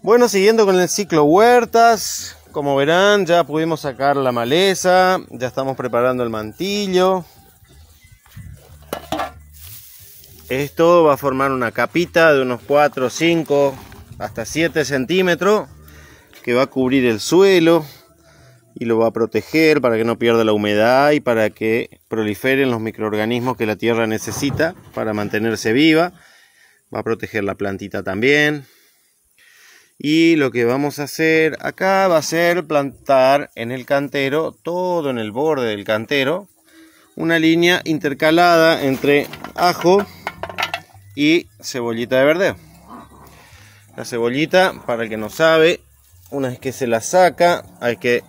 Bueno, siguiendo con el ciclo huertas, como verán, ya pudimos sacar la maleza, ya estamos preparando el mantillo. Esto va a formar una capita de unos 4, 5, hasta 7 centímetros que va a cubrir el suelo y lo va a proteger para que no pierda la humedad y para que proliferen los microorganismos que la tierra necesita para mantenerse viva. Va a proteger la plantita también. Y lo que vamos a hacer acá va a ser plantar en el cantero, todo en el borde del cantero, una línea intercalada entre ajo y cebollita de verdeo. La cebollita, para el que no sabe, una vez que se la saca, hay que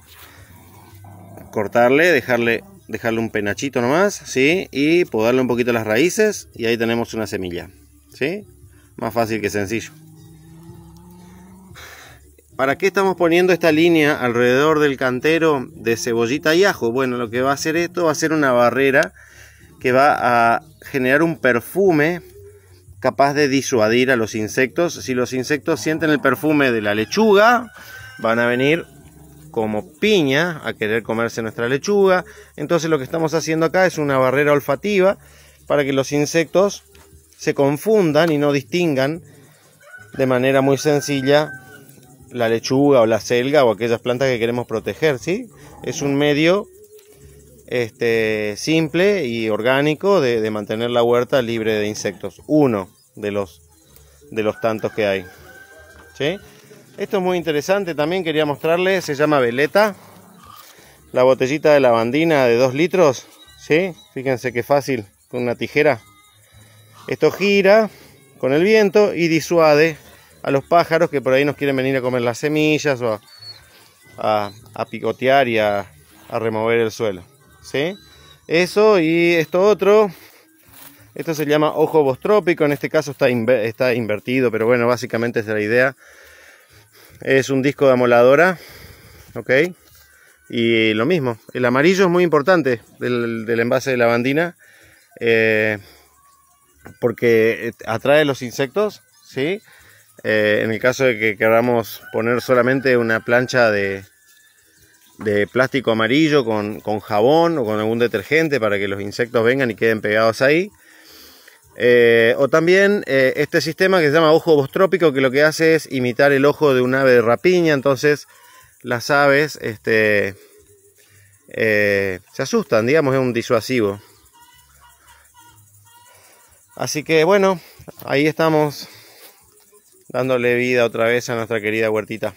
cortarle, dejarle, dejarle un penachito nomás, ¿sí? Y podarle un poquito las raíces y ahí tenemos una semilla, ¿sí? Más fácil que sencillo. ¿Para qué estamos poniendo esta línea alrededor del cantero de cebollita y ajo? Bueno, lo que va a hacer esto va a ser una barrera que va a generar un perfume capaz de disuadir a los insectos. Si los insectos sienten el perfume de la lechuga, van a venir como piña a querer comerse nuestra lechuga. Entonces lo que estamos haciendo acá es una barrera olfativa para que los insectos se confundan y no distingan de manera muy sencilla la lechuga o la selga o aquellas plantas que queremos proteger, ¿sí? Es un medio este, simple y orgánico de, mantener la huerta libre de insectos. Uno de los, de los tantos que hay. Esto es muy interesante, también quería mostrarles, se llama veleta. La botellita de lavandina de 2 litros, ¿sí? Fíjense qué fácil, con una tijera. Esto gira con el viento y disuade a los pájaros que por ahí nos quieren venir a comer las semillas o a, picotear y a, remover el suelo. ¿sí? Eso y esto otro, esto se llama ojo bostrópico, en este caso está, está invertido, pero bueno, básicamente es la idea. Es un disco de amoladora, ¿ok? Y lo mismo, el amarillo es muy importante del, envase de lavandina eh, porque atrae los insectos, ¿sí? Eh, en el caso de que queramos poner solamente una plancha de, plástico amarillo con, jabón o con algún detergente para que los insectos vengan y queden pegados ahí. Eh, o también eh, este sistema que se llama ojo bostrópico que lo que hace es imitar el ojo de un ave de rapiña, entonces las aves este, se asustan, digamos, es un disuasivo. Así que bueno, ahí estamos dándole vida otra vez a nuestra querida huertita.